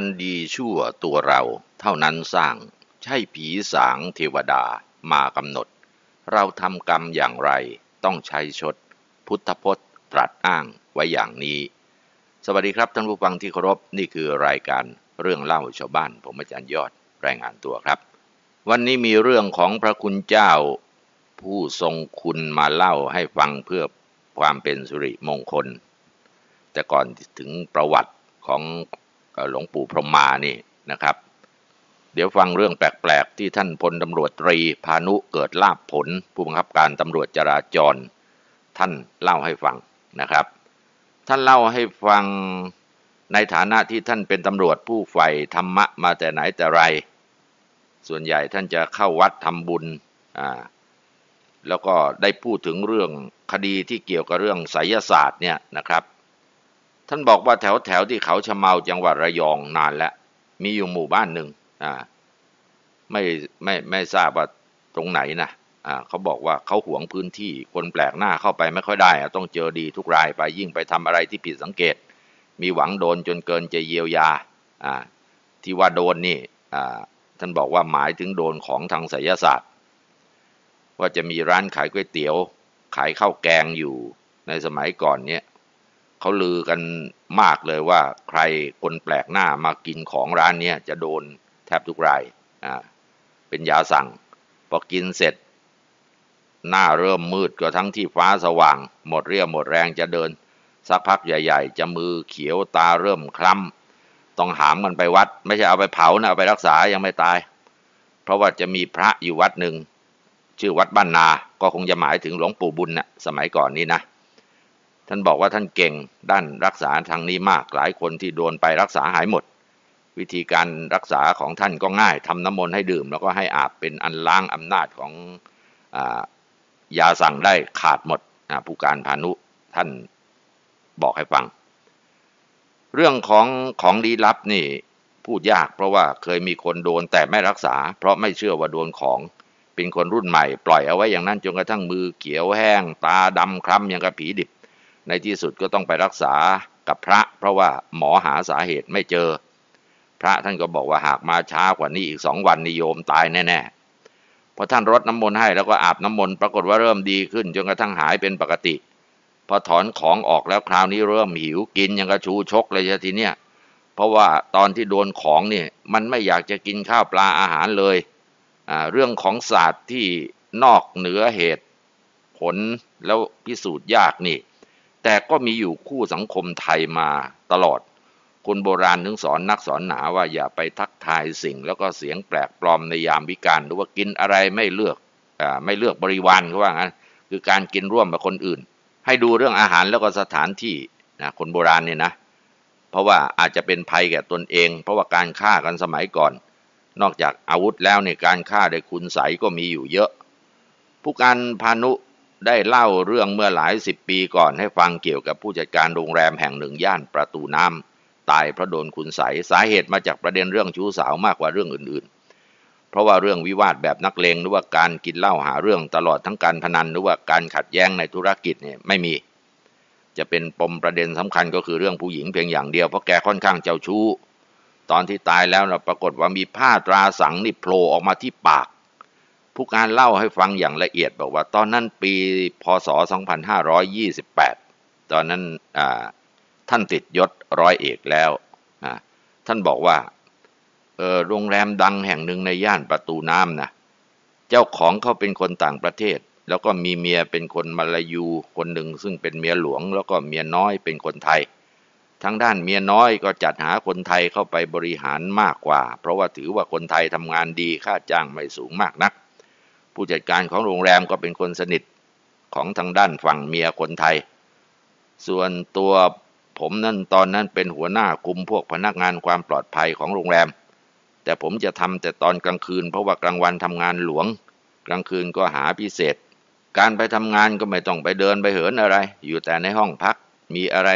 อันดีชั่วตัวเราเท่านั้นสร้าง ใช่ผีสางเทวดามากำหนด เราทำกรรมอย่างไรต้องใช้ชด พุทธพจน์ ตรัสอ้างไว้อย่างนี้ สวัสดีครับท่านผู้ฟังที่เคารพนี่คือรายการเรื่องเล่าชาวบ้านผมอาจารย์ยอดรายงานตัวครับ วันนี้มีเรื่องของพระคุณเจ้า ผู้ทรงคุณมาเล่าให้ฟังเพื่อความเป็นสุริมงคล แต่ก่อนถึงประวัติของหลวงปู่พรหมมานี่นะครับ เดี๋ยวฟังเรื่องแปลกๆที่ท่านพลตำรวจตรีพานุเกิดลาบผล ผู้บังคับการตำรวจจราจรท่าน เล่าให้ฟังนะครับ ท่านเล่าให้ฟังในฐานะที่ท่านเป็นตำรวจผู้ใฝ่ธรรมะมาแต่ไหนแต่ไร ส่วนใหญ่ท่านจะเข้าวัดทำบุญอ่าแล้วก็ได้พูดถึงเรื่องคดีที่เกี่ยวกับเรื่องไสยศาสตร์เนี่ยนะครับท่านบอกว่าแถวแถวที่เขาชะเมาจังหวัดระยองนานแล้วมีอยู่หมู่บ้านหนึ่งอ่าไม่ไม่ไม่ทราบว่าตรงไหนนะอ่าเขาบอกว่าเขาหวงพื้นที่คนแปลกหน้าเข้าไปไม่ค่อยได้ ต้องเจอดีทุกรายไป ยิ่งไปทำอะไรที่ผิดสังเกต มีหวังโดนจนเกินจะเยียวยาอ่าที่ว่าโดนนี่อ่าท่านบอกว่าหมายถึงโดนของทางไสยศาสตร์ ว่าจะมีร้านขายก๋วยเตี๋ยวขายข้าวแกงอยู่ในสมัยก่อนเนี้ยเขาลือกันมากเลยว่า ใครคนแปลกหน้ามากินของร้านเนี้ย จะโดนแทบทุกรายอ่าเป็นยาสั่ง พอกินเสร็จ หน้าเริ่มมืดก็ทั้งที่ฟ้าสว่าง หมดเรี่ยวหมดแรงจะเดิน สักพักใหญ่ ๆ จะมือเขียวตาเริ่มคล้ำ ต้องหามมันไปวัด ไม่ใช่เอาไปเผานะเอาไปรักษา ยังไม่ตาย เพราะว่าจะมีพระอยู่วัดหนึ่ง ชื่อวัดบ้านนา ก็คงจะหมายถึงหลวงปู่บุญนะ่ะสมัยก่อนนี้นะท่านบอกว่าท่านเก่งด้านรักษาทางนี้มาก หลายคนที่โดนไปรักษาหายหมด วิธีการรักษาของท่านก็ง่ายทำน้ำมนต์ให้ดื่ม แล้วก็ให้อาบเป็นอันล้างอำนาจของอยาสั่งได้ขาดหมดผู้การพานุท่านบอกให้ฟัง เรื่องของของลี้ลับนี่พูดยากเพราะว่าเคยมีคนโดนแต่ไม่รักษา เพราะไม่เชื่อว่าโดนของเป็นคนรุ่นใหม่ ปล่อยเอาไว้อย่างนั้นจนกระทั่งมือเขียวแห้ง ตาดำคล้ำอย่างกับผีดิบในที่สุดก็ต้องไปรักษากับพระเพราะว่าหมอหาสาเหตุไม่เจอ พระท่านก็บอกว่าหากมาช้ากว่านี้อีกสองวันนิยมตายแน่ๆพอท่านรดน้ำมนต์ให้แล้วก็อาบน้ำมนต์ปรากฏว่าเริ่มดีขึ้นจนกระทั่งหายเป็นปกติ พอถอนของออกแล้วคราวนี้เริ่มหิวกินยังกระชูชกเลยทีเนี้ยเพราะว่าตอนที่โดนของเนี่ยมันไม่อยากจะกินข้าวปลาอาหารเลย เรื่องของศาสตร์ที่นอกเหนือเหตุผลแล้วพิสูจน์ยากนี่แต่ก็มีอยู่คู่สังคมไทยมาตลอด คนโบราณถึงสอนนักสอนหนาว่าอย่าไปทักทายสิ่งแล้วก็เสียงแปลกปลอมในยามวิการหรือว่ากินอะไรไม่เลือกอไม่เลือกบริวารเขาว่างั้นคือการกินร่วมกับคนอื่น ให้ดูเรื่องอาหารแล้วก็สถานที่นะคนโบราณเนี่ยนะเพราะว่าอาจจะเป็นภัยแก่ตนเอง เพราะว่าการฆ่ากันสมัยก่อน นอกจากอาวุธแล้วในการฆ่าโดยคุณใสก็มีอยู่เยอะ ผู้การพานุได้เล่าเรื่องเมื่อหลายสิบปีก่อน ให้ฟังเกี่ยวกับผู้จัดการโรงแรมแห่งหนึ่งย่านประตูน้ำตายเพราะโดนคุณใสสาเหตุมาจากประเด็นเรื่องชู้สาวมากกว่าเรื่องอื่นๆ เพราะว่าเรื่องวิวาทแบบนักเลงหรือว่าการกินเหล้าหาเรื่องตลอดทั้งการพนันหรือว่าการขัดแย้งในธุรกิจเนี่ยไม่มี จะเป็นปมประเด็นสำคัญก็คือเรื่องผู้หญิงเพียงอย่างเดียว เพราะแกค่อนข้างเจ้าชู้ ตอนที่ตายแล้วเราปรากฏว่ามีผ้าตราสังนี่โผล่ออกมาที่ปากผู้การเล่าให้ฟังอย่างละเอียดบอกว่า ตอนนั้นปีพศ 2528 ตอนนั้นท่านติดยศร้อยเอกแล้ว ท่านบอกว่าโรงแรมดังแห่งหนึ่งในย่านประตูน้ำนะเจ้าของเขาเป็นคนต่างประเทศ แล้วก็มีเมียเป็นคนมาลายูคนหนึ่งซึ่งเป็นเมียหลวง แล้วก็เมียน้อยเป็นคนไทย ทางด้านเมียน้อยก็จัดหาคนไทยเข้าไปบริหารมากกว่า เพราะว่าถือว่าคนไทยทำงานดี ค่าจ้างไม่สูงมากนักผู้จัดการของโรงแรมก็เป็นคนสนิทของทางด้านฝั่งเมียคนไทย ส่วนตัวผมนั่นตอนนั้นเป็นหัวหน้าคุมพวกพนักงานความปลอดภัยของโรงแรม แต่ผมจะทำแต่ตอนกลางคืนเพราะว่ากลางวันทำงานหลวง กลางคืนก็หาพิเศษ การไปทำงานก็ไม่ต้องไปเดินไปเหินอะไร อยู่แต่ในห้องพักมีอะไร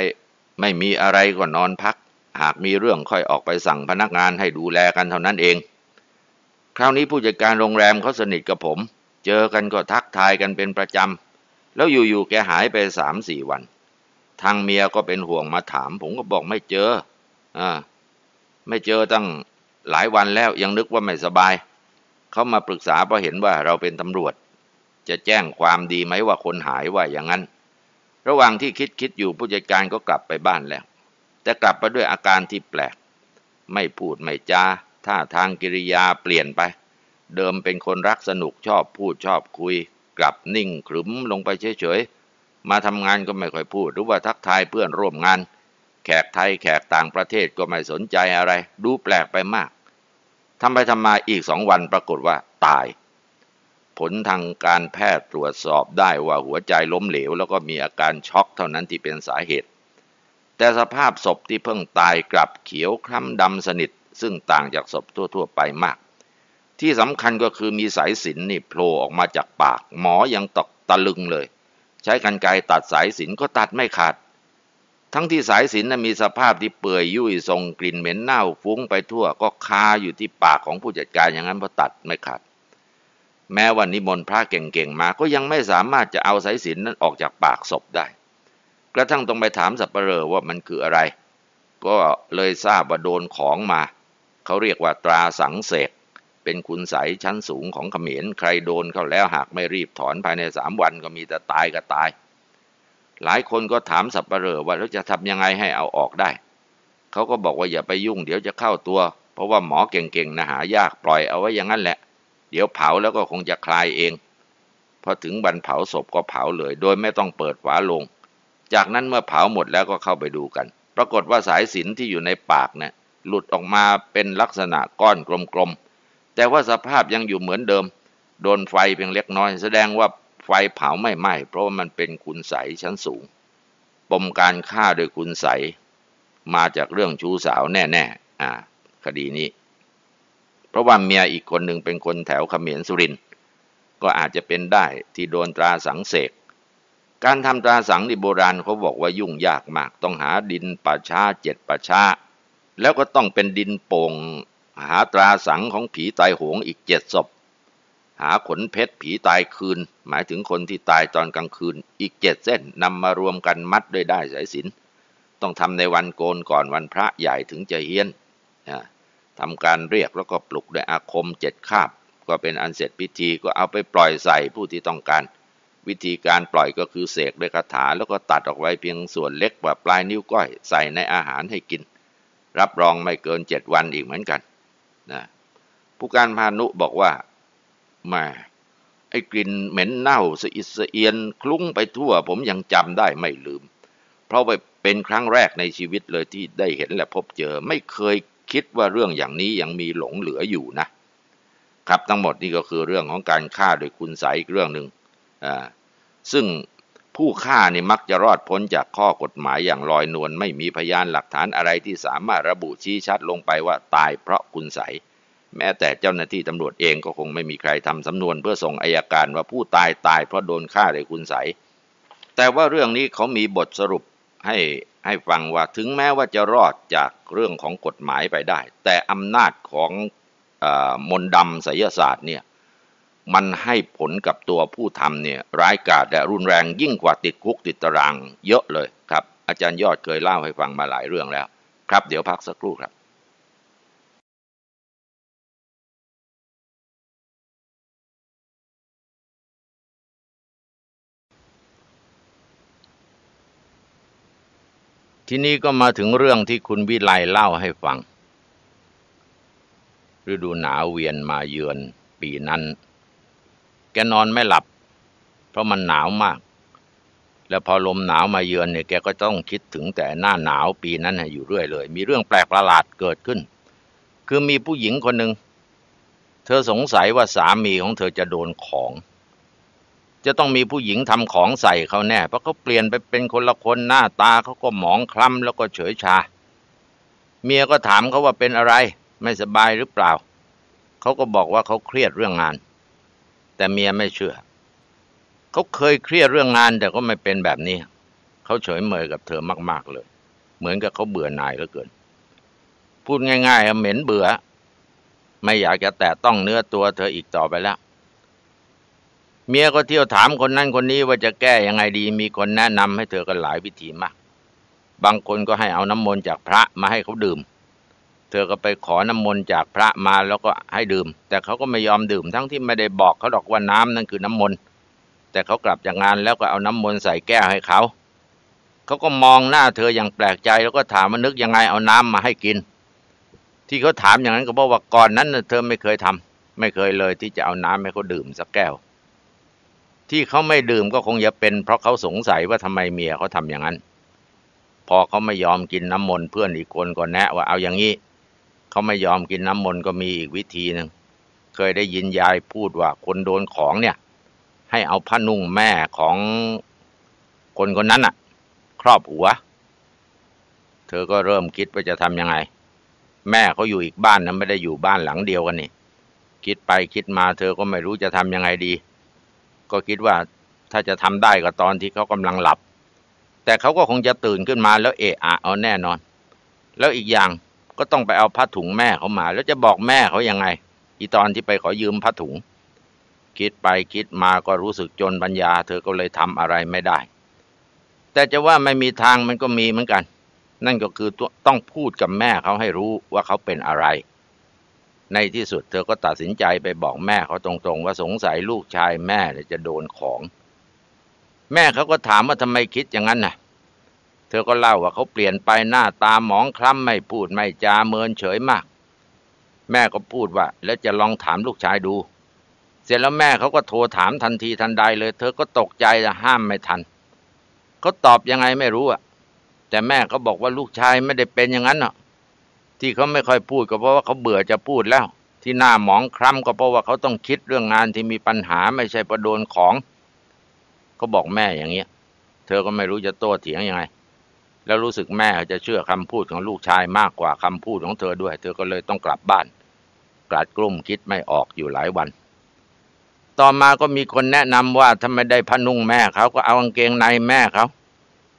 ไม่มีอะไรก็นอนพัก หากมีเรื่องค่อยออกไปสั่งพนักงานให้ดูแลกันเท่านั้นเองคราวนี้ผู้จัดการโรงแรมเขาสนิท กับผม เจอกันก็ทักทายกันเป็นประจำ แล้วอยู่ๆแก หายไปสามสี่วัน ทางเมียก็เป็นห่วงมาถาม ผมก็บอกไม่เจออ่าไม่เจอตั้งหลายวันแล้วยังนึกว่าไม่สบาย เขามาปรึกษาเพราะเห็นว่าเราเป็นตำรวจ จะแจ้งความดีไหมว่าคนหายว่าอย่างนั้น ระหว่างที่คิดคิดอยู่ผู้จัดการก็กลับไปบ้านแล้ว แต่กลับมาด้วยอาการที่แปลก ไม่พูดไม่จาท่าทางกิริยาเปลี่ยนไป เดิมเป็นคนรักสนุกชอบพูดชอบคุย กลับนิ่งขรึมลงไปเฉย ๆ มาทำงานก็ไม่ค่อยพูด หรือว่าทักทายเพื่อนร่วมงาน แขกไทยแขกต่างประเทศก็ไม่สนใจอะไร ดูแปลกไปมากทำไปทำมาอีกสองวันปรากฏว่าตาย ผลทางการแพทย์ตรวจสอบได้ว่าหัวใจล้มเหลวแล้วก็มีอาการช็อกเท่านั้นที่เป็นสาเหตุ แต่สภาพศพที่เพิ่งตายกลับเขียวคล้ำดำสนิทซึ่งต่างจากศพทั่ว ๆ ไปมาก ที่สำคัญก็คือมีสายสินนี่โผล่ออกมาจากปาก หมอยังตกตะลึงเลย ใช้กรรไกรตัดสายสินก็ตัดไม่ขาด ทั้งที่สายสินนะมีสภาพที่เปื่อยยุ่ยทรงกลิ่นเหม็นเน่าฟุ้งไปทั่วก็คาอยู่ที่ปากของผู้จัดการอย่างนั้นพอตัดไม่ขาด แม้วันนี้มนพระเก่งๆมา ก็ยังไม่สามารถจะเอาสายสินนั้นออกจากปากศพได้ กระทั่งต้องไปถามสับปเปลอว่ามันคืออะไร ก็เลยทราบว่าโดนของมาเขาเรียกว่าตราสังเสกเป็นคุณใสชั้นสูงของขเขมรใครโดนเขาแล้วหากไม่รีบถอนภายในสามวันก็มีแต่ตายก็ตาย หลายคนก็ถามสับปะเหร่อว่าเราจะทำยังไงให้เอาออกได้ เขาก็บอกว่าอย่าไปยุ่งเดี๋ยวจะเข้าตัว เพราะว่าหมอเก่งๆนะหายากปล่อยเอาไว้อย่างนั้นแหละ เดี๋ยวเผาแล้วก็คงจะคลายเองพอถึงบันเผาศพก็เผาเลยโดยไม่ต้องเปิดฝาลง จากนั้นเมื่อเผาหมดแล้วก็เข้าไปดูกันปรากฏว่าสายสินที่อยู่ในปากเนะี่ยหลุดออกมาเป็นลักษณะก้อนกลมๆ แต่ว่าสภาพยังอยู่เหมือนเดิม โดนไฟเพียงเล็กน้อยแสดงว่าไฟเผาไม่ไหม้เพราะว่ามันเป็นคุณใสชั้นสูง ปมการฆ่าโดยคุณใส มาจากเรื่องชู้สาวแน่ๆอ่า คดีนี้ เพราะว่าเมียอีกคนหนึ่งเป็นคนแถวขมิญสุริน ก็อาจจะเป็นได้ที่โดนตราสังเสก การทำตราสังในโบราณเขาบอกว่ายุ่งยากมากต้องหาดินป่าช้าเจ็ดป่าช้าแล้วก็ต้องเป็นดินโป่งหาตราสังของผีตายโหงอีกเจ็ดศพ หาขนเพชรผีตายคืน หมายถึงคนที่ตายตอนกลางคืนอีกเจ็ดเส้นนำมารวมกันมัดด้วยได้สายสิน ต้องทำในวันโกนก่อนวันพระใหญ่ถึงจะเฮียนทำการเรียกแล้วก็ปลุกด้วยอาคมเจ็ดคาบ ก็เป็นอันเสร็จพิธีก็เอาไปปล่อยใส่ผู้ที่ต้องการ วิธีการปล่อยก็คือเสกด้วยคาถาแล้วก็ตัดออกไว้เพียงส่วนเล็กกว่าปลายนิ้วก้อยใส่ในอาหารให้กินรับรองไม่เกินเจ็ดวันอีกเหมือนกันนะผู้การพานุบอกว่ามาไอ้กลิ่นเหม็นเน่าสอิสเอียนคลุ้งไปทั่ว ผมยังจำได้ไม่ลืม เพราะไปเป็นครั้งแรกในชีวิตเลยที่ได้เห็นและพบเจอไม่เคยคิดว่าเรื่องอย่างนี้ยังมีหลงเหลืออยู่นะ ครับทั้งหมดนี่ก็คือเรื่องของการฆ่าโดยคุณใสเรื่องหนึ่งอ่าซึ่งผู้ฆ่านี่มักจะรอดพ้นจากข้อกฎหมายอย่างลอยนวลไม่มีพยานหลักฐานอะไรที่สามารถระบุชี้ชัดลงไปว่าตายเพราะคุณใสแม้แต่เจ้าหน้าที่ตำรวจเองก็คงไม่มีใครทำสำนวนเพื่อส่งอายการว่าผู้ตายตายเพราะโดนฆ่าโดยคุณใสแต่ว่าเรื่องนี้เขามีบทสรุปให้ให้ฟังว่าถึงแม้ว่าจะรอดจากเรื่องของกฎหมายไปได้ แต่อำนาจของอมนดำไสยศาสตร์เนี่ยมันให้ผลกับตัวผู้ทำเนี่ย ร้ายกาจและรุนแรงยิ่งกว่าติดคุกติดตารางเยอะเลยครับ อาจารย์ยอดเคยเล่าให้ฟังมาหลายเรื่องแล้วครับ เดี๋ยวพักสักครู่ครับ ทีนี้ก็มาถึงเรื่องที่คุณวิไลเล่าให้ฟัง ฤดูหนาวเวียนมาเยือนปีนั้นแกนอนไม่หลับ เพราะมันหนาวมาก แล้วพอลมหนาวมาเยือนเนี่ยแกก็ต้องคิดถึงแต่หน้าหนาว ปีนั้นอยู่เรื่อย เลย มีเรื่องแปลกประหลาดเกิดขึ้น คือมีผู้หญิงคนหนึ่ง เธอสงสัยว่าสามีของเธอจะโดนของ จะต้องมีผู้หญิงทำของใส่เขาแน่ เพราะเขาเปลี่ยนไปเป็นคนละคนหน้าตาเขาก็หมองคล้ำแล้วก็เฉยชา เมียก็ถามเขาว่าเป็นอะไร ไม่สบายหรือเปล่าเขาก็บอกว่าเขาเครียดเรื่องงานแต่เมียไม่เชื่อ เขาเคยเครียดเรื่องงานแต่ก็ไม่เป็นแบบนี้ เขาเฉยเมยกับเธอมากๆเลย เหมือนกับเขาเบื่อหน่ายเหลือเกิน พูดง่ายๆเหม็นเบื่อ ไม่อยากจะแตะต้องเนื้อตัวเธออีกต่อไปแล้ว เมียก็เที่ยวถามคนนั้นคนนี้ว่าจะแก้ยังไงดี มีคนแนะนำให้เธอกันหลายวิธีมาก บางคนก็ให้เอาน้ำมนต์จากพระมาให้เขาดื่มเธอก็ไปขอน้ำมนต์จากพระมาแล้วก็ให้ดื่ม แต่เขาก็ไม่ยอมดื่มทั้งที่ไม่ได้บอกเขาหรอกว่าน้ำนั่นคือน้ำมนต์แต่เขากลับจากงานแล้วก็เอาน้ำมนต์ใส่แก้วให้เขาเขาก็มองหน้าเธออย่างแปลกใจแล้วก็ถามวานึกยังไงเอาน้ำมาให้กิน ที่เขาถามอย่างนั้นก็เพราะว่าก่อนนั้นเธอไม่เคยทำไม่เคยเลยที่จะเอาน้ำให้เขาดื่มสักแก้ว ที่เขาไม่ดื่มก็คงจะเป็น เพราะเขาสงสัยว่าทำไมเมียเขาทำอย่างนั้น พอเขาไม่ยอมกินน้ำมนต์เพื่อนอีกคนก็แนะว่าเอาอย่างนี้เขาไม่ยอมกินน้ำมนต์ก็มีอีกวิธีหนึ่ง เคยได้ยินยายพูดว่า คนโดนของเนี่ย ให้เอาผ้านุ่งแม่ของคนคนนั้นอะ่ะ ครอบหัว เธอก็เริ่มคิดว่าจะทำยังไง แม่เขาอยู่อีกบ้านนะไม่ได้อยู่บ้านหลังเดียวกันนี่คิดไปคิดมา เธอก็ไม่รู้จะทำยังไงดี ก็คิดว่าถ้าจะทำได้ ก็ตอนที่เขากำลังหลับ แต่เขาก็คงจะตื่นขึ้นมาแล้วเอะอะเอาแน่นอน แล้วอีกอย่างก็ต้องไปเอาผ้าถุงแม่เขามา แล้วจะบอกแม่เขายังไง อีตอนที่ไปขอยืมผ้าถุง คิดไปคิดมาก็รู้สึกจนปัญญา เธอก็เลยทำอะไรไม่ได้ แต่จะว่าไม่มีทางมันก็มีเหมือนกัน นั่นก็คือต้องพูดกับแม่เขาให้รู้ว่าเขาเป็นอะไร ในที่สุดเธอก็ตัดสินใจไปบอกแม่เขาตรงๆ ว่าสงสัยลูกชายแม่จะโดนของ แม่เขาก็ถามว่าทำไมคิดอย่างนั้นนะ่ะเธอก็เล่าว่าเขาเปลี่ยนไปหน้าตาหมองคล้ำไม่พูดไม่จาเมินเฉยมาก แม่ก็พูดว่าแล้วจะลองถามลูกชายดู เสร็จแล้วแม่เขาก็โทรถามทันทีทันใดเลย เธอก็ตกใจจะห้ามไม่ทันเขาตอบยังไงไม่รู้อ่ะ แต่แม่เขาบอกว่าลูกชายไม่ได้เป็นอย่างนั้นหรอกที่เขาไม่ค่อยพูดก็เพราะว่าเขาเบื่อจะพูดแล้ว ที่หน้าหมองคล้ำก็เพราะว่าเขาต้องคิดเรื่องงานที่มีปัญหาไม่ใช่ประโดนของเขาบอกแม่อย่างเงี้ยเธอก็ไม่รู้จะโต้เถียงยังไงแล้วรู้สึกแม่จะเชื่อคำพูดของลูกชายมากกว่าคำพูดของเธอด้วย เธอก็เลยต้องกลับบ้านกลัดกลุ้มคิดไม่ออกอยู่หลายวัน ต่อมาก็มีคนแนะนำว่าทำไมได้พนุ่งแม่ เขา ก็เอากางเกงในแม่เขา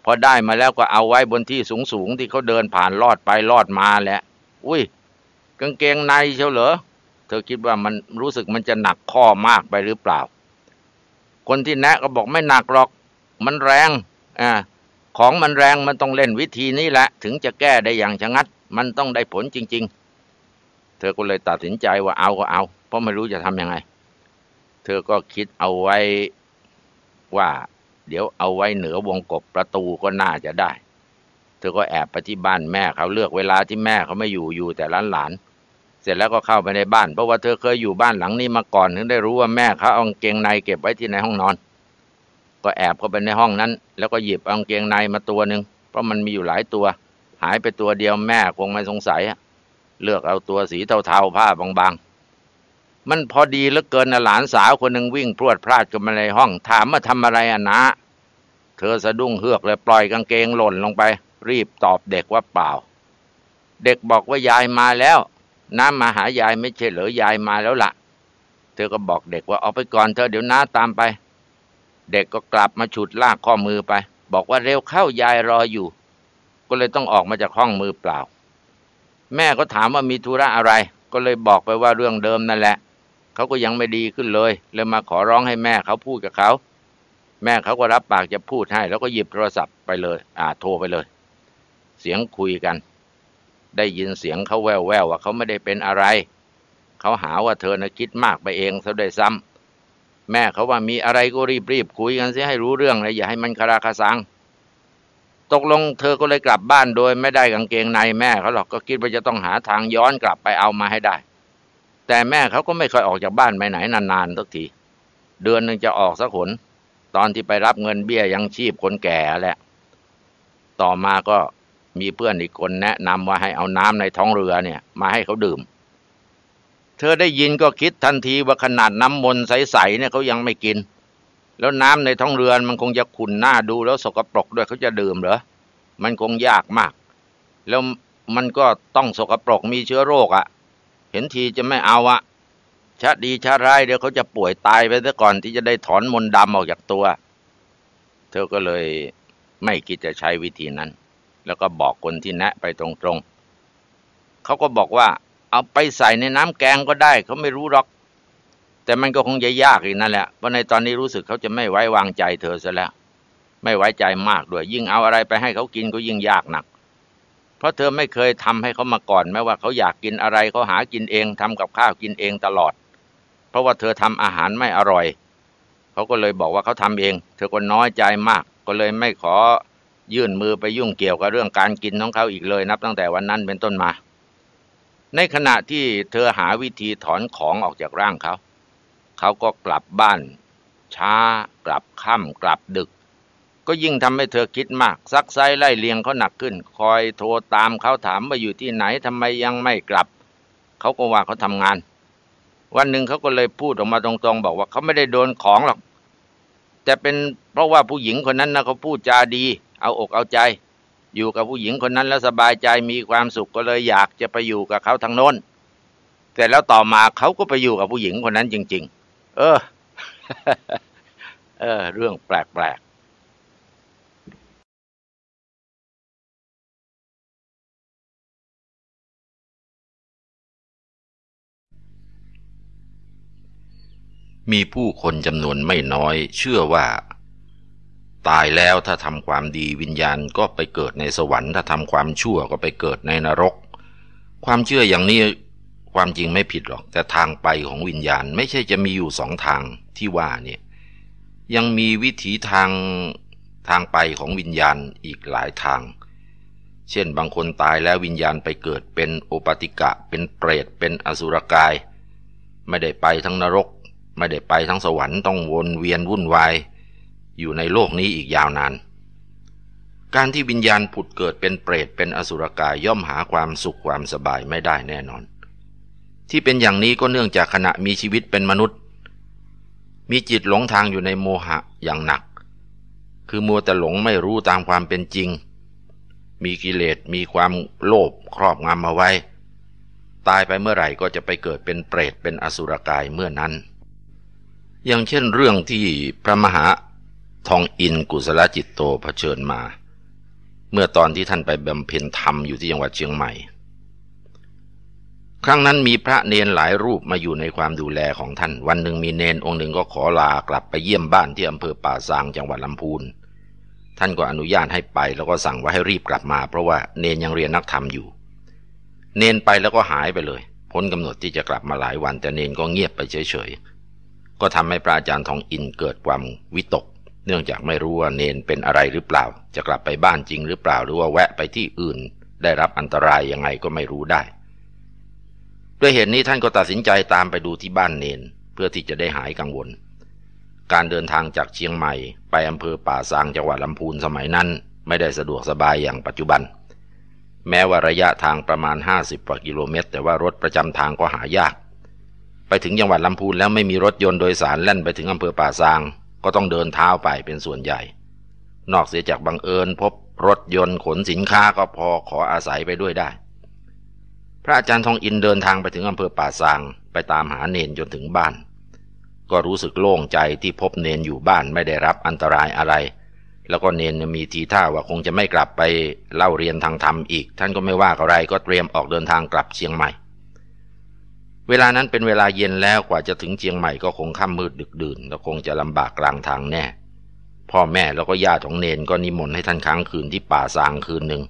พอได้มาแล้วก็เอาไว้บนที่สูงๆที่เขาเดินผ่านลอดไปลอดมาแหละอุ้ยกางเกงในเชียวเหรอ เธอคิดว่ามันรู้สึกมันจะหนักข้อมากไปหรือเปล่า คนที่แนะก็บอกไม่หนักหรอก มันแรงอ่าของมันแรงมันต้องเล่นวิธีนี้แหละ ถึงจะแก้ได้อย่างชะงัด มันต้องได้ผลจริงๆ เธอก็เลยตัดสินใจว่าเอาก็เอา เพราะไม่รู้จะทำยังไง เธอก็คิดเอาไว้ว่า เดี๋ยวเอาไว้เหนือวงกบประตูก็น่าจะได้ เธอก็แอบไปที่บ้านแม่เขาเลือกเวลาที่แม่เขาไม่อยู่ อยู่แต่หลานๆเสร็จแล้วก็เข้าไปในบ้าน เพราะว่าเธอเคยอยู่บ้านหลังนี้มาก่อน ถึงได้รู้ว่าแม่เขาเอาเกงในเก็บไว้ที่ในห้องนอนก็แอบเข้าไปในห้องนั้น แล้วก็หยิบกางเกงในมาตัวหนึ่งเพราะมันมีอยู่หลายตัว หายไปตัวเดียวแม่คงไม่สงสัย เลือกเอาตัวสีเทาๆผ้าบางๆมันพอดีเหลือเกินหลานสาวคนหนึ่งวิ่งพรวดพลาดกันมาในห้อง ถามมาทำอะไรอะนะ เธอสะดุ้งเฮือกเลยปล่อยกางเกงหล่นลงไป รีบตอบเด็กว่าเปล่า เด็กบอกว่ายายมาแล้ว น้ามาหายายไม่ใช่เหรอยายมาแล้วละ่ะ เธอก็บอกเด็กว่าเอาไปก่อนเธอเดี๋ยวน้าตามไปเด็กก็กลับมาฉุดลากข้อมือไป บอกว่าเร็วเข้ายายรออยู่ ก็เลยต้องออกมาจากห้องมือเปล่า แม่ก็ถามว่ามีธุระอะไร ก็เลยบอกไปว่าเรื่องเดิมนั่นแหละเขาก็ยังไม่ดีขึ้นเลย เลยมาขอร้องให้แม่เขาพูดกับเขาแม่เขาก็รับปากจะพูดให้ แล้วก็หยิบโทรศัพท์ไปเลยอ่าโทรไปเลย เสียงคุยกัน ได้ยินเสียงเขาแววแววว่าเขาไม่ได้เป็นอะไรเขาหาว่าเธอนะคิดมากไปเองซะด้วยซ้ำแม่เขาว่ามีอะไรก็รีบรีบคุยกันเสียให้รู้เรื่องเลยอย่าให้มันคาราคาซังตกลงเธอก็เลยกลับบ้านโดย ไม่ได้กางเกงในแม่เขาหรอกก็คิดว่าจะต้องหาทางย้อนกลับไปเอามาให้ได้ แต่แม่เขาก็ไม่ค่อยออกจากบ้านไปไหนนานๆสักทีเดือนหนึ่งจะออกสักหนตอนที่ไปรับเงินเบี้ยยังชีพคนแก่แหละ ต่อมาก็มีเพื่อนอีกคนแนะนำว่าให้เอาน้ำในท้องเรือเนี่ย มาให้เขาดื่มเธอได้ยินก็คิดทันทีว่าขนาดน้ำมนต์ใสๆเนี่ยเขายังไม่กิน แล้วน้ำในท้องเรือนมันคงจะขุ่นหน้าดูแล้วสกปรกด้วยเขาจะดื่มเหรอมันคงยากมาก แล้วมันก็ต้องสกปรกมีเชื้อโรคอะ่ะ เห็นทีจะไม่เอาอะ่ะชัดีชาร้ายเดี๋ยวเขาจะป่วยตายไปซะก่อนที่จะได้ถอนมนต์ดำออกจากตัว เธอก็เลยไม่คิดจะใช้วิธีนั้น แล้วก็บอกคนที่แนะไปตรงๆเขาก็บอกว่าเอาไปใส่ในน้ำแกงก็ได้เขาไม่รู้หรอก แต่มันก็คงจะยากอีกนั่นแหละเพราะในตอนนี้รู้สึกเขาจะไม่ไว้วางใจ เธอซะแล้วไม่ไว้ใจมากด้วยยิ่งเอาอะไรไปให้เขากินก็ยิ่งยากหนัก เพราะเธอไม่เคยทำให้เขามาก่อนแม้ว่าเขาอยากกินอะไรเขาหากินเองทำกับข้าวกินเองตลอด เพราะว่าเธอทำอาหารไม่อร่อยเขาก็เลยบอกว่าเขาทำเอง เธอก็น้อยใจมาก ก็เลยไม่ขอยื่นมือไปยุ่งเกี่ยวกับเรื่องการกินของเขาอีกเลย นับตั้งแต่วันนั้นเป็นต้นมาในขณะที่เธอหาวิธีถอนของออกจากร่างเขา เขาก็กลับบ้าน ช้า กลับค่ากลับดึก ก็ยิ่งทำให้เธอคิดมากซักไซไล่เลียงเขาหนักขึ้น คอยโทรตามเขาถามว่าอยู่ที่ไหนทำไมยังไม่กลับเขาก็ว่าเขาทำงาน วันหนึ่งเขาก็เลยพูดออกมาตรงๆ บอกว่าเขาไม่ได้โดนของหรอกแต่เป็นเพราะว่าผู้หญิงคนนั้นนะเขาพูดจาดี เอาอกเอาใจอยู่กับผู้หญิงคนนั้นแล้วสบายใจมีความสุขก็เลยอยากจะไปอยู่กับเขาทางโน้น แต่แล้วต่อมาเขาก็ไปอยู่กับผู้หญิงคนนั้นจริงๆ เออเออ เรื่องแปลกๆ มีผู้คนจำนวนไม่น้อยเชื่อว่าตายแล้วถ้าทำความดีวิญญาณก็ไปเกิดในสวรรค์ ถ้าทำความชั่วก็ไปเกิดในนรก ความเชื่ออย่างนี้ความจริงไม่ผิดหรอก แต่ทางไปของวิญญาณไม่ใช่จะมีอยู่สองทางที่ว่าเนี่ยยังมีวิถีทางทางไปของวิญญาณอีกหลายทาง เช่นบางคนตายแล้ววิญญาณไปเกิดเป็นโอปติกะ เป็นเปรตเป็นอสุรกาย ไม่ได้ไปทั้งนรกไม่ได้ไปทั้งสวรรค์ต้องวนเวียนวุ่นวายอยู่ในโลกนี้อีกยาวนาน การที่วิญญาณผุดเกิดเป็นเปรตเป็นอสุรกายย่อมหาความสุขความสบายไม่ได้แน่นอน ที่เป็นอย่างนี้ก็เนื่องจากขณะมีชีวิตเป็นมนุษย์ มีจิตหลงทางอยู่ในโมหะอย่างหนัก คือมัวแต่หลงไม่รู้ตามความเป็นจริง มีกิเลสมีความโลภครอบงำมาไว้ ตายไปเมื่อไหร่ก็จะไปเกิดเป็นเปรตเป็นอสุรกายเมื่อนั้น อย่างเช่นเรื่องที่พระมหาทองอินกุศลจิตโตเผชิญมา เมื่อตอนที่ท่านไปบำเพ็ญธรรมอยู่ที่จังหวัดเชียงใหม่ ครั้งนั้นมีพระเนนหลายรูปมาอยู่ในความดูแลของท่าน วันหนึ่งมีเนนองค์หนึ่งก็ขอลากลับไปเยี่ยมบ้านที่อำเภอป่าซางจังหวัดลำพูนท่านก็อนุญาตให้ไปแล้วก็สั่งว่าให้รีบกลับมาเพราะว่าเนนยังเรียนนักธรรมอยู่ เนนไปแล้วก็หายไปเลยพ้นกำหนดที่จะกลับมาหลายวัน แต่เนนก็เงียบไปเฉยๆก็ทำให้พระอาจารย์ทองอินเกิดความวิตกเนื่องจากไม่รู้ว่าเนนเป็นอะไรหรือเปล่า จะกลับไปบ้านจริงหรือเปล่าหรือว่าแวะไปที่อื่นได้รับอันตรายยังไงก็ไม่รู้ได้ ด้วยเหตุนี้ท่านก็ตัดสินใจตามไปดูที่บ้านเนนเพื่อที่จะได้หายกังวล การเดินทางจากเชียงใหม่ ไปอำเภอป่าซางจังหวัดลำพูนสมัยนั้นไม่ได้สะดวกสบายอย่างปัจจุบัน แม้ว่าระยะทางประมาณ 50กว่ากิโลเมตร แต่ว่ารถประจำทางก็หายาก ไปถึงจังหวัดลำพูนแล้วไม่มีรถยนต์โดยสารแล่นไปถึงอำเภอป่าซางก็ต้องเดินเท้าไปเป็นส่วนใหญ่ นอกเสียจากบังเอิญพบรถยนต์ขนสินค้าก็พอขออาศัยไปด้วยได้ พระอาจารย์ทองอินเดินทางไปถึงอำเภอป่าซางไปตามหาเนนจนถึงบ้าน ก็รู้สึกโล่งใจที่พบเนนอยู่บ้านไม่ได้รับอันตรายอะไร แล้วก็เนนมีทีท่าว่าคงจะไม่กลับไปเล่าเรียนทางธรรมอีก ท่านก็ไม่ว่าอะไรก็เตรียมออกเดินทางกลับเชียงใหม่เวลานั้นเป็นเวลาเย็นแล้วกว่าจะถึงเชียงใหม่ก็คงค่ำมืดดึกดื่นและคงจะลำบากกลางทางแน่ พ่อแม่แล้วก็ญาติของเนนก็นิมนต์ให้ท่านค้างคืนที่ป่าซางคืนหนึ่ง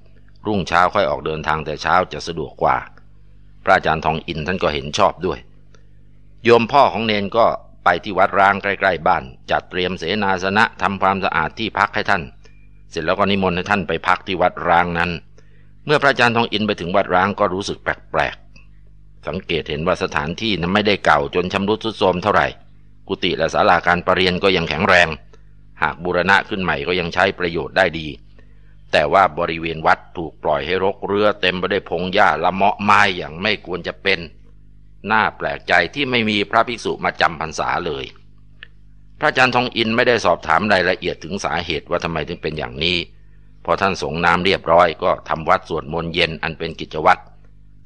รุ่งเช้าค่อยออกเดินทางแต่เช้าจะสะดวกกว่าพระอาจารย์ทองอินท่านก็เห็นชอบด้วย โยมพ่อของเนนก็ไปที่วัดร้างใกล้ๆบ้าน จัดเตรียมเสนาสนะทำความสะอาดที่พักให้ท่าน เสร็จแล้วก็นิมนต์ให้ท่านไปพักที่วัดร้างนั้น เมื่อพระอาจารย์ทองอินไปถึงวัดร้างก็รู้สึกแปลกสังเกตเห็นว่าสถานที่นั้นไม่ได้เก่าจนชำรุดทรุดโทรมเท่าไหร่ กุฏิและศาลาการประเรียนก็ยังแข็งแรง หากบูรณะขึ้นใหม่ก็ยังใช้ประโยชน์ได้ดี แต่ว่าบริเวณวัดถูกปล่อยให้รกเรือเต็มไปด้วยพงหญ้าละเมาะไม้อย่างไม่ควรจะเป็น น่าแปลกใจที่ไม่มีพระภิกษุมาจำพรรษาเลย พระอาจารย์ทองอินไม่ได้สอบถามรายละเอียดถึงสาเหตุว่าทำไมถึงเป็นอย่างนี้พอท่านสงน้ำเรียบร้อย ก็ทำวัดสวดมนต์เย็นอันเป็นกิจวัตร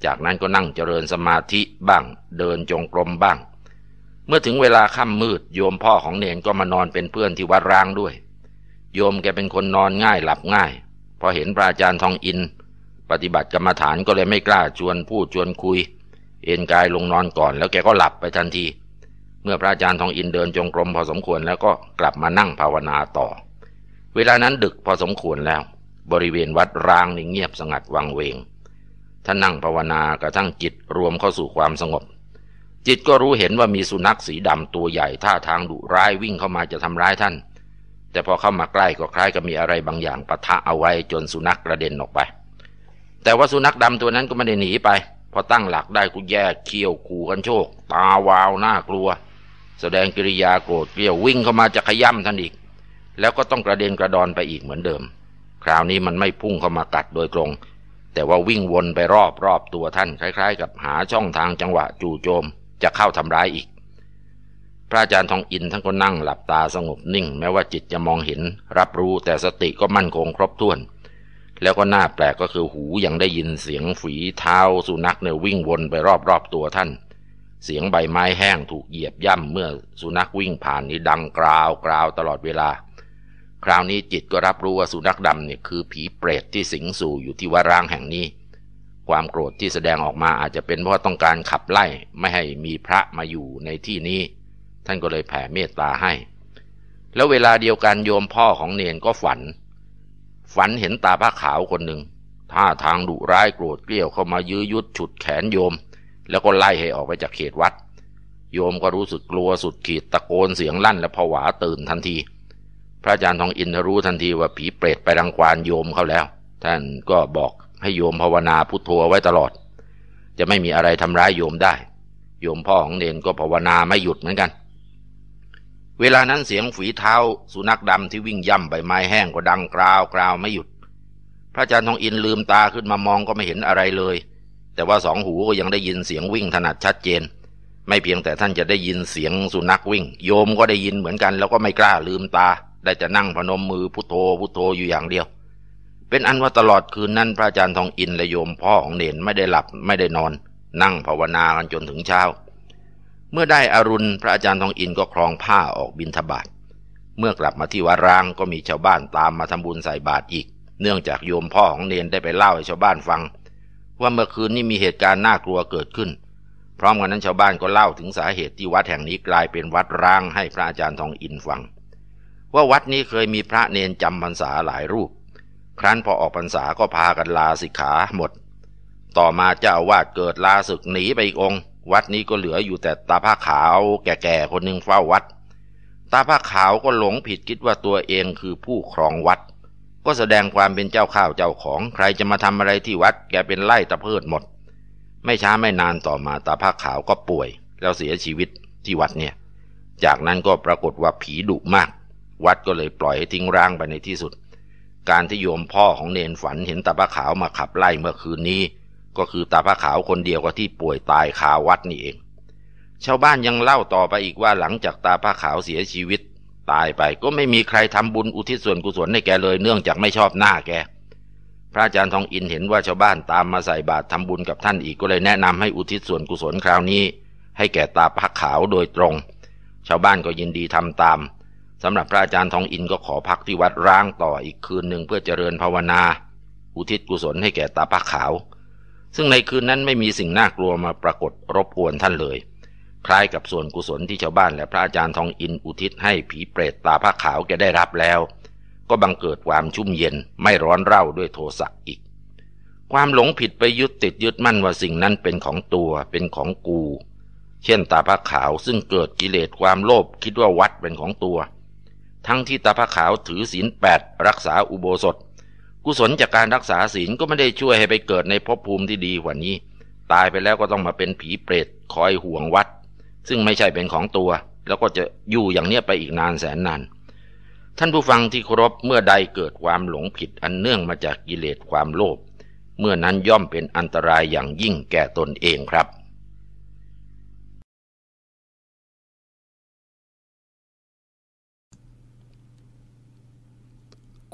จากนั้นก็นั่งเจริญสมาธิบ้าง เดินจงกรมบ้าง เมื่อถึงเวลาค่ำมืดโยมพ่อของเนนก็มานอนเป็นเพื่อนที่วัดร้างด้วย โยมแกเป็นคนนอนง่ายหลับง่าย พอเห็นพระอาจารย์ทองอินปฏิบัติกรรมฐานก็เลยไม่กล้าชวนพูดชวนคุย เอนกายลงนอนก่อน แล้วแกก็หลับไปทันที เมื่อพระอาจารย์ทองอินเดินจงกรมพอสมควรแล้วก็กลับมานั่งภาวนาต่อ เวลานั้นดึกพอสมควรแล้ว บริเวณวัดร้างนี่เงียบสงัดวังเวงท่านนั่งภาวนากระทั่งจิตรวมเข้าสู่ความสงบ จิตก็รู้เห็นว่ามีสุนัขสีดำตัวใหญ่ ท่าทางดุร้ายวิ่งเข้ามาจะทำร้ายท่าน แต่พอเข้ามาใกล้ก็คล้ายกับมีอะไรบางอย่างปะทะเอาไว้จนสุนัขกระเด็นออกไป แต่ว่าสุนัขดำตัวนั้นก็ไม่ได้หนีไป พอตั้งหลักได้ก็แยกเคี้ยวขู่กันโชค ตาวาวน่ากลัว แสดงกิริยาโกรธเกลียววิ่งเข้ามาจะขย้ำท่านอีกแล้วก็ต้องกระเด็นกระดอนไปอีกเหมือนเดิม คราวนี้มันไม่พุ่งเข้ามากัดโดยตรงแต่ว่าวิ่งวนไปรอบรอบตัวท่าน คล้ายๆกับหาช่องทางจังหวะจู่โจม จะเข้าทำร้ายอีก พระอาจารย์ทองอินทั้งก็นั่งหลับตาสงบนิ่ง แม้ว่าจิตจะมองเห็น รับรู้แต่สติก็มั่นคงครบถ้วน แล้วก็น่าแปลกก็คือหูยังได้ยินเสียงฝีเท้าสุนัขเนี่ยวิ่งวนไปรอบๆตัวท่าน เสียงใบไม้แห้งถูกเหยียบย่ำเมื่อสุนัขวิ่งผ่านนี้ดังกราวกราวตลอดเวลาคราวนี้จิตก็รับรู้ว่าสุนัขดำเนี่ยคือผีเปรตที่สิงสู่อยู่ที่วัดร้างแห่งนี้ ความโกรธที่แสดงออกมาอาจจะเป็นเพราะต้องการขับไล่ไม่ให้มีพระมาอยู่ในที่นี้ ท่านก็เลยแผ่เมตตาให้ แล้วเวลาเดียวกันโยมพ่อของเนนก็ฝัน ฝันเห็นตาผ้าขาวคนหนึ่งท่าทางดุร้ายโกรธเกลี้ยวเข้ามายื้อยุดฉุดแขนโยม แล้วก็ไล่ให้ออกไปจากเขตวัด โยมก็รู้สึกกลัวสุดขีดตะโกนเสียงลั่น และผวาตื่นทันทีพระอาจารย์ทองอินรู้ทันทีว่าผีเปรตไปรังควานโยมเขาแล้ว ท่านก็บอกให้โยมภาวนาพุทโธไว้ตลอด จะไม่มีอะไรทำร้ายโยมได้ โยมพ่อของเนนก็ภาวนาไม่หยุดเหมือนกัน เวลานั้นเสียงฝีเท้า สุนัขดำที่วิ่งย่ำใบไม้แห้งก็ดังกราวกราวไม่หยุด พระอาจารย์ทองอินลืมตาขึ้นมามองก็ไม่เห็นอะไรเลย แต่ว่าสองหูก็ยังได้ยินเสียงวิ่งถนัดชัดเจน ไม่เพียงแต่ท่านจะได้ยินเสียงสุนัขวิ่ง โยมก็ได้ยินเหมือนกันแล้วก็ไม่กล้าลืมตาได้แต่นั่งพนมมือพุโทโธพุโทโธอยู่อย่างเดียว เป็นอันว่าตลอดคืนนั้นพระอาจารย์ทองอินและโยมพ่อของเนนไม่ได้หลับไม่ได้นอน นั่งภาวนากันจนถึงเช้า เมื่อได้อรุณพระอาจารย์ทองอินก็คลองผ้าออกบินทบาทเมื่อกลับมาที่วัดรางก็มีชาวบ้านตามมาทำบุญใส่บาตรอีก เนื่องจากโยมพ่อของเนนได้ไปเล่าให้ชาวบ้านฟัง ว่าเมื่อคืนนี้มีเหตุการณ์น่ากลัวเกิดขึ้น พร้อมกันนั้นชาวบ้านก็เล่าถึงสาเหตุที่วัดแห่งนี้กลายเป็นวัดร้างให้พระอาจารย์ทองอินฟังว่าวัดนี้เคยมีพระเนนจำพรรษาหลายรูป ครั้นพอออกพรรษาก็พากันลาสิกขาหมด ต่อมาเจ้าวาดเกิดลาศึกหนีไปอีกองวัดนี้ก็เหลืออยู่แต่ตาผ้าขาว แก่ๆคนหนึ่งเฝ้าวัด ตาผ้าขาวก็หลงผิดคิดว่าตัวเองคือผู้ครองวัด ก็แสดงความเป็นเจ้าข้าวเจ้าของใครจะมาทำอะไรที่วัด แกเป็นไล่ตะเพิดหมด ไม่ช้าไม่นานต่อมาตาผ้าขาวก็ป่วย แล้วเสียชีวิตที่วัดเนี่ย จากนั้นก็ปรากฏว่าผีดุมากวัดก็เลยปล่อยให้ทิ้งร้างไปในที่สุด การที่โยมพ่อของเนนฝันเห็นตาพระขาวมาขับไล่เมื่อคืนนี้ ก็คือตาพระขาวคนเดียวกับที่ป่วยตายคาวัดนี่เอง ชาวบ้านยังเล่าต่อไปอีกว่าหลังจากตาพระขาวเสียชีวิตตายไปก็ไม่มีใครทำบุญอุทิศส่วนกุศลให้แกเลยเนื่องจากไม่ชอบหน้าแกพระอาจารย์ทองอินเห็นว่าชาวบ้านตามมาใส่บาตรทำบุญกับท่านอีกก็เลยแนะนำให้อุทิศส่วนกุศลคราวนี้ ให้แก่ตาพระขาวโดยตรง ชาวบ้านก็ยินดีทำตามสำหรับพระอาจารย์ทองอินก็ขอพักที่วัดร้างต่ออีกคืนหนึ่งเพื่อเจริญภาวนา อุทิศกุศลให้แก่ตาปะขาว ซึ่งในคืนนั้นไม่มีสิ่งน่ากลัวมาปรากฏรบกวนท่านเลย คล้ายกับส่วนกุศลที่ชาวบ้านและพระอาจารย์ทองอิน อุทิศให้ผีเปรตตาผ้าขาวแกได้รับแล้ว ก็บังเกิดความชุ่มเย็นไม่ร้อนเร่าด้วยโทสะอีก ความหลงผิดไปยึดติดยึดมั่นว่าสิ่งนั้นเป็นของตัวเป็นของกู เช่นตาผ้าขาวซึ่งเกิดกิเลสความโลภคิดว่าวัดเป็นของตัวทั้งที่ตาพระขาวถือศีลแปดรักษาอุโบสถ กุศลจากการรักษาศีลก็ไม่ได้ช่วยให้ไปเกิดในภพภูมิที่ดีกว่านี้ ตายไปแล้วก็ต้องมาเป็นผีเปรตคอยห่วงวัด ซึ่งไม่ใช่เป็นของตัว แล้วก็จะอยู่อย่างเนี้ยไปอีกนานแสนนาน ท่านผู้ฟังที่เคารพเมื่อใดเกิดความหลงผิดอันเนื่องมาจากกิเลสความโลภเมื่อนั้นย่อมเป็นอันตรายอย่างยิ่งแก่ตนเองครับ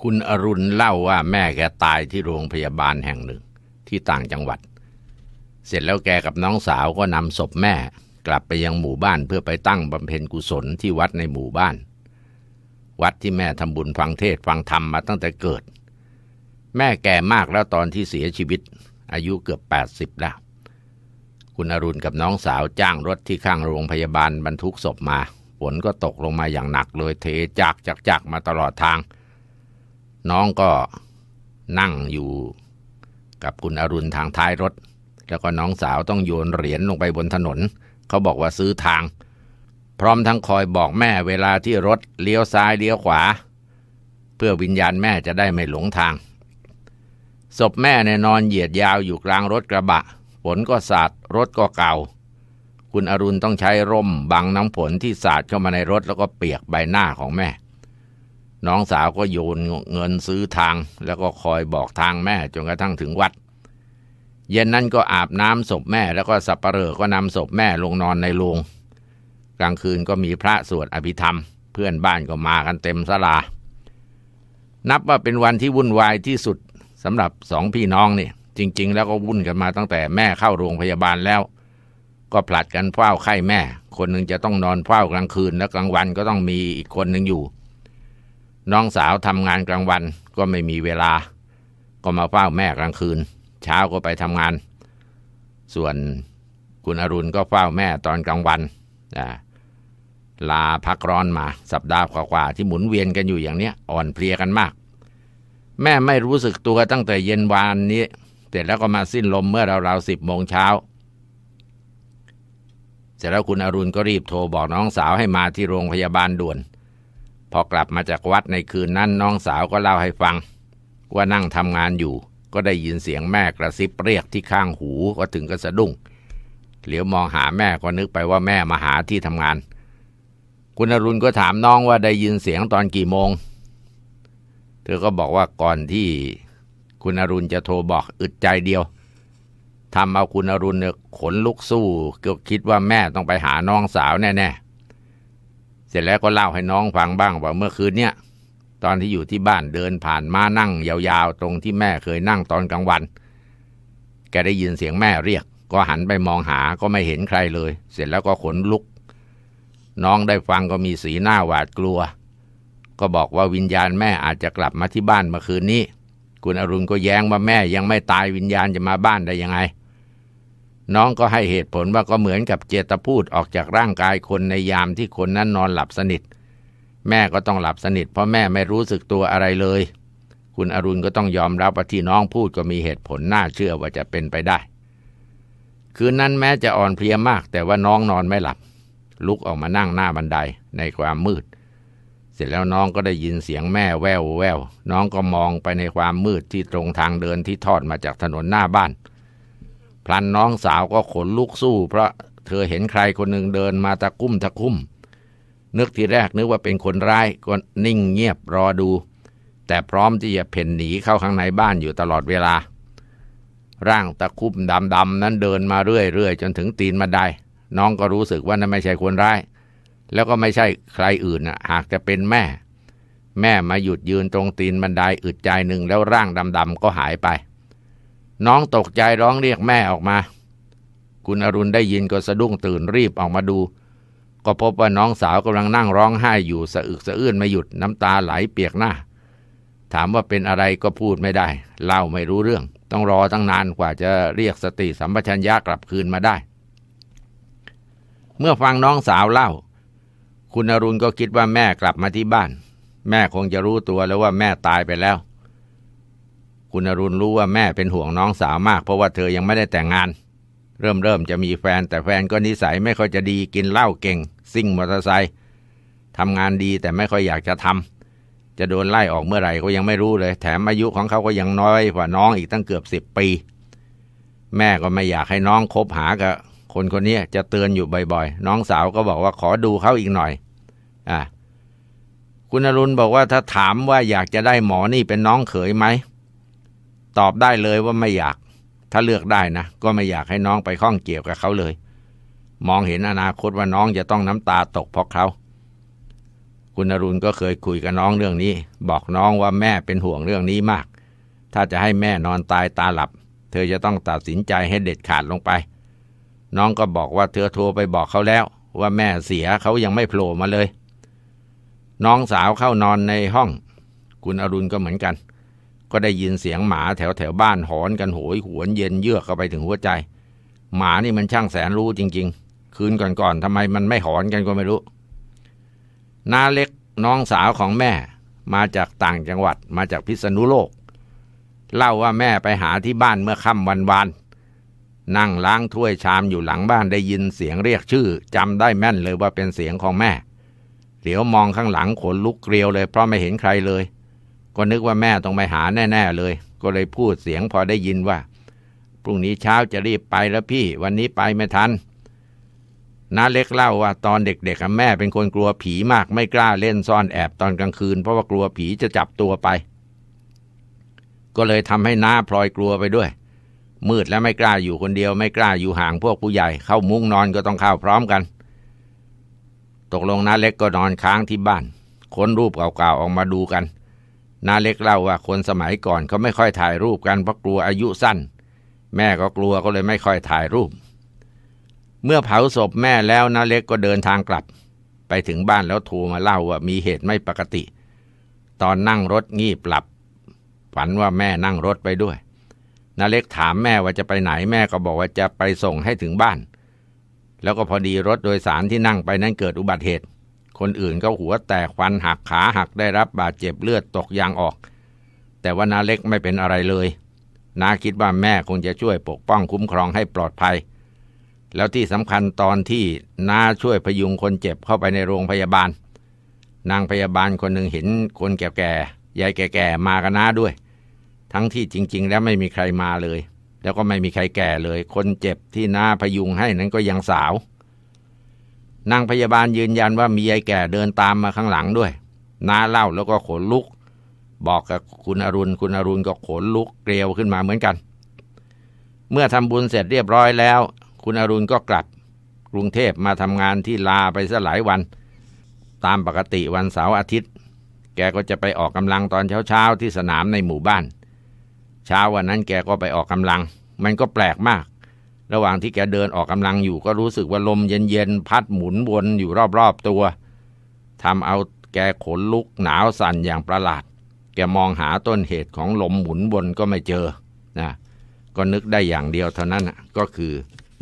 คุณอรุณเล่าว่าแม่แกตายที่โรงพยาบาลแห่งหนึ่งที่ต่างจังหวัด เสร็จแล้วแกกับน้องสาวก็นำศพแม่กลับไปยังหมู่บ้านเพื่อไปตั้งบำเพ็ญกุศลที่วัดในหมู่บ้าน วัดที่แม่ทำบุญฟังเทศฟังธรรมมาตั้งแต่เกิด แม่แก่มากแล้วตอนที่เสียชีวิตอายุเกือบ80แล้วคุณอรุณกับน้องสาวจ้างรถที่ข้างโรงพยาบาลบรรทุกศพมาฝนก็ตกลงมาอย่างหนักเลยเทจากจากจากมาตลอดทางน้องก็นั่งอยู่ กับคุณอรุณทางท้ายรถ แล้วก็น้องสาวต้องโยนเหรียญลงไปบนถนนเขาบอกว่าซื้อทาง พร้อมทั้งคอยบอกแม่เวลาที่รถเลี้ยวซ้ายเลี้ยวขวา เพื่อวิญญาณแม่จะได้ไม่หลงทางศพแม่ใน่นอนเหยียดยาวอยู่กลางรถกระบะฝนก็สาดรถก็เก่า คุณอรุณต้องใช้ร่มบังน้ำฝนที่สาดเข้ามาในรถแล้วก็เปียกใบหน้าของแม่น้องสาวก็โยนเงินซื้อทางแล้วก็คอยบอกทางแม่จนกระทั่งถึงวัด เย็นนั้นก็อาบน้ำศพแม่ แล้วก็สับปะเลอก็นำศพแม่ลงนอนในโรงกลางคืนก็มีพระสวดอภิธรรม เพื่อนบ้านก็มากันเต็มสลา นับว่าเป็นวันที่วุ่นวายที่สุดสำหรับสองพี่น้องนี่จริงๆแล้วก็วุ่นกันมาตั้งแต่แม่เข้าโรงพยาบาลแล้ว ก็ผลัดกันเฝ้าไข้แม่ คนหนึ่งจะต้องนอนเฝ้ากลางคืนและกลางวันก็ต้องมีอีกคนหนึ่งอยู่น้องสาวทำงานกลางวันก็ไม่มีเวลา ก็มาเฝ้าแม่กลางคืน เช้าก็ไปทำงาน ส่วนคุณอรุณก็เฝ้าแม่ตอนกลางวันลาพักร้อนมาสัปดาห์กว่าๆที่หมุนเวียนกันอยู่อย่างเนี้ย อ่อนเพลียกันมาก แม่ไม่รู้สึกตัวตั้งแต่เย็นวานนี้เสร็จแล้วก็มาสิ้นลมเมื่อราวๆสิบโมงเช้า เสร็จแล้วคุณอรุณก็รีบโทรบอกน้องสาวให้มาที่โรงพยาบาลด่วนพอกลับมาจากวัดในคืนนั้นน้องสาวก็เล่าให้ฟัง ว่านั่งทำงานอยู่ ก็ได้ยินเสียงแม่กระซิบเรียกที่ข้างหูก็ถึงก็สะดุ้งเหลียวมองหาแม่ก็นึกไปว่าแม่มาหาที่ทำงาน คุณอรุณก็ถามน้องว่าได้ยินเสียงตอนกี่โมง เธอก็บอกว่าก่อนที่คุณอรุณจะโทรบอกอึดใจเดียวทำเอาคุณอรุณเนี่ยขนลุกสู้เก็คิดว่าแม่ต้องไปหาน้องสาวแน่ๆเสร็จแล้วก็เล่าให้น้องฟังบ้างว่าเมื่อคืนเนี่ย ตอนที่อยู่ที่บ้านเดินผ่านมานั่งยาวๆ ตรงที่แม่เคยนั่งตอนกลางวัน แกได้ยินเสียงแม่เรียก ก็หันไปมองหาก็ไม่เห็นใครเลย เสร็จแล้วก็ขนลุก น้องได้ฟังก็มีสีหน้าหวาดกลัว ก็บอกว่าวิญญาณแม่อาจจะกลับมาที่บ้านเมื่อคืนนี้ คุณอรุณก็แย้งว่าแม่ยังไม่ตายวิญญาณจะมาบ้านได้ยังไงน้องก็ให้เหตุผลว่าก็เหมือนกับเจตพูดออกจากร่างกายคนในยามที่คนนั้นนอนหลับสนิท แม่ก็ต้องหลับสนิทเพราะแม่ไม่รู้สึกตัวอะไรเลย คุณอรุณก็ต้องยอมรับว่าที่น้องพูดก็มีเหตุผลน่าเชื่อว่าจะเป็นไปได้ คืนนั้นแม้จะอ่อนเพลียมาก แต่ว่าน้องนอนไม่หลับ ลุกออกมานั่งหน้าบันไดในความมืด เสร็จแล้วน้องก็ได้ยินเสียงแม่แววแววน้องก็มองไปในความมืดที่ตรงทางเดินที่ทอดมาจากถนนหน้าบ้านพลันน้องสาวก็ขนลุกสู้เพราะเธอเห็นใครคนหนึ่งเดินมาตะคุ่มตะคุ่มนึกทีแรกนึกว่าเป็นคนร้ายก็นิ่งเงียบรอดู แต่พร้อมที่จะเพ่นหนีเข้าข้างในบ้านอยู่ตลอดเวลา ร่างตะคุ่มดำๆนั้นเดินมาเรื่อยๆจนถึงตีนมาได้น้องก็รู้สึกว่านั่นไม่ใช่คนร้ายแล้วก็ไม่ใช่ใครอื่นนะหากจะเป็นแม่ แม่มาหยุดยืนตรงตีนบันไดอึดใจหนึ่งแล้วร่างดำๆก็หายไปน้องตกใจร้องเรียกแม่ออกมา คุณอรุณได้ยินก็สะดุ้งตื่นรีบออกมาดู ก็พบว่าน้องสาวกำลังนั่งร้องไห้อยู่สะอึกสะอื้นไม่หยุดน้ำตาไหลเปียกหน้า ถามว่าเป็นอะไรก็พูดไม่ได้เล่าไม่รู้เรื่อง ต้องรอตั้งนานกว่าจะเรียกสติสัมปชัญญะกลับคืนมาได้ เมื่อฟังน้องสาวเล่า คุณอรุณก็คิดว่าแม่กลับมาที่บ้าน แม่คงจะรู้ตัวแล้วว่าแม่ตายไปแล้วคุณอรุณรู้ว่าแม่เป็นห่วงน้องสาวมากเพราะว่าเธอยังไม่ได้แต่งงาน เริ่มเริ่มจะมีแฟนแต่แฟนก็นิสัยไม่ค่อยจะดีกินเหล้าเก่งซิ่งมอเตอร์ไซค์ทำงานดีแต่ไม่ค่อยอยากจะทำจะโดนไล่ออกเมื่อไหร่ก็ยังไม่รู้เลย แถมอายุของเขาก็ยังน้อยกว่าน้องอีกตั้งเกือบสิบปี แม่ก็ไม่อยากให้น้องคบหากับ คนคนนี้จะเตือนอยู่บ่อยๆน้องสาวก็บอกว่าขอดูเขาอีกหน่อยอ่ะคุณอรุณบอกว่าถ้าถามว่าอยากจะได้หมอนี่เป็นน้องเขยไหมตอบได้เลยว่าไม่อยาก ถ้าเลือกได้นะก็ไม่อยากให้น้องไปข้องเกี่ยวกับเขาเลย มองเห็นอนาคตว่าน้องจะต้องน้ำตาตกเพราะเขา คุณอรุณก็เคยคุยกับน้องเรื่องนี้ บอกน้องว่าแม่เป็นห่วงเรื่องนี้มาก ถ้าจะให้แม่นอนตายตาหลับ เธอจะต้องตัดสินใจให้เด็ดขาดลงไป น้องก็บอกว่าเธอโทรไปบอกเขาแล้วว่าแม่เสียเขายังไม่โผล่มาเลย น้องสาวเข้านอนในห้อง คุณอรุณก็เหมือนกันก็ได้ยินเสียงหมาแถวแถวบ้านหอนกันโหยหวนเย็นเยือกเข้าไปถึงหัวใจ หมานี่มันช่างแสนรู้จริงๆ คืนก่อนๆทำไมมันไม่หอนกันก็ไม่รู้นาเล็กน้องสาวของแม่มาจากต่างจังหวัดมาจากพิษณุโลก เล่าว่าแม่ไปหาที่บ้านเมื่อค่ำวันวานนั่งล้างถ้วยชามอยู่หลังบ้านได้ยินเสียงเรียกชื่อจำได้แม่นเลยว่าเป็นเสียงของแม่เหลียวมองข้างหลังขนลุกเกลียวเลยเพราะไม่เห็นใครเลยก็นึกว่าแม่ต้องไปหาแน่ ๆ เลย ก็เลยพูดเสียงพอได้ยินว่าพรุ่งนี้เช้าจะรีบไปแล้วพี่วันนี้ไปไม่ทันน้าเล็กเล่าว่าตอนเด็กๆแม่ เป็นคนกลัวผีมากไม่กล้าเล่นซ่อนแอบตอนกลางคืนเพราะว่ากลัวผีจะจับตัวไป ก็เลยทำให้น้าพลอยกลัวไปด้วย มืดแล้วไม่กล้าอยู่คนเดียวไม่กล้าอยู่ห่างพวกผู้ใหญ่เข้ามุ้งนอนก็ต้องเข้าพร้อมกัน ตกลงน้าเล็กก็นอนค้างที่บ้าน ค้นรูปเก่าๆออกมาดูกันนาเล็กเล่าว่าคนสมัยก่อนเขาไม่ค่อยถ่ายรูปกันเพราะกลัวอายุสั้น แม่ก็กลัวก็เลยไม่ค่อยถ่ายรูป เมื่อเผาศพแม่แล้วนาเล็กก็เดินทางกลับ ไปถึงบ้านแล้วโทรมาเล่าว่ามีเหตุไม่ปกติ ตอนนั่งรถงีบหลับ ฝันว่าแม่นั่งรถไปด้วยนาเล็กถามแม่ว่าจะไปไหนแม่ก็บอกว่าจะไปส่งให้ถึงบ้าน แล้วก็พอดีรถโดยสารที่นั่งไปนั้นเกิดอุบัติเหตุคนอื่นก็หัวแตกฟันหักขาหักได้รับบาดเจ็บเลือดตกยางออก แต่ว่านาเล็กไม่เป็นอะไรเลย นาคิดว่าแม่คงจะช่วยปกป้องคุ้มครองให้ปลอดภัย แล้วที่สำคัญตอนที่นาช่วยพยุงคนเจ็บเข้าไปในโรงพยาบาล นางพยาบาลคนหนึ่งเห็นคนแก่ๆยายแก่ๆมากันนาด้วย ทั้งที่จริงๆแล้วไม่มีใครมาเลย แล้วก็ไม่มีใครแก่เลย คนเจ็บที่นาพยุงให้นั้นก็ยังสาวนางพยาบาลยืนยันว่ามียายแก่เดินตามมาข้างหลังด้วยน้าเล่าแล้วก็ขนลุกบอกกับคุณอรุณ คุณอรุณก็ขนลุกเกลียวขึ้นมาเหมือนกัน เมื่อทำบุญเสร็จเรียบร้อยแล้ว คุณอรุณก็กลับกรุงเทพมาทำงานที่ลาไปสหลายวันตามปกติวันเสาร์อาทิตย์ แกก็จะไปออกกำลังตอนเช้าๆที่สนามในหมู่บ้านเช้าวันนั้นแกก็ไปออกกำลัง มันก็แปลกมากระหว่างที่แกเดินออกกำลังอยู่ก็รู้สึกว่าลมเย็น ๆ พัดหมุนวนอยู่รอบ ๆ ตัวทำเอาแกขนลุกหนาวสั่นอย่างประหลาด แกมองหาต้นเหตุของลมหมุนวนก็ไม่เจอนะก็นึกได้อย่างเดียวเท่านั้นก็คือ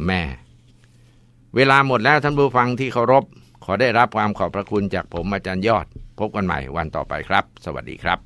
แม่ เวลาหมดแล้วท่านผู้ฟังที่เคารพ ขอได้รับความขอบพระคุณจากผมอาจารย์ยอด พบกันใหม่วันต่อไปครับ สวัสดีครับ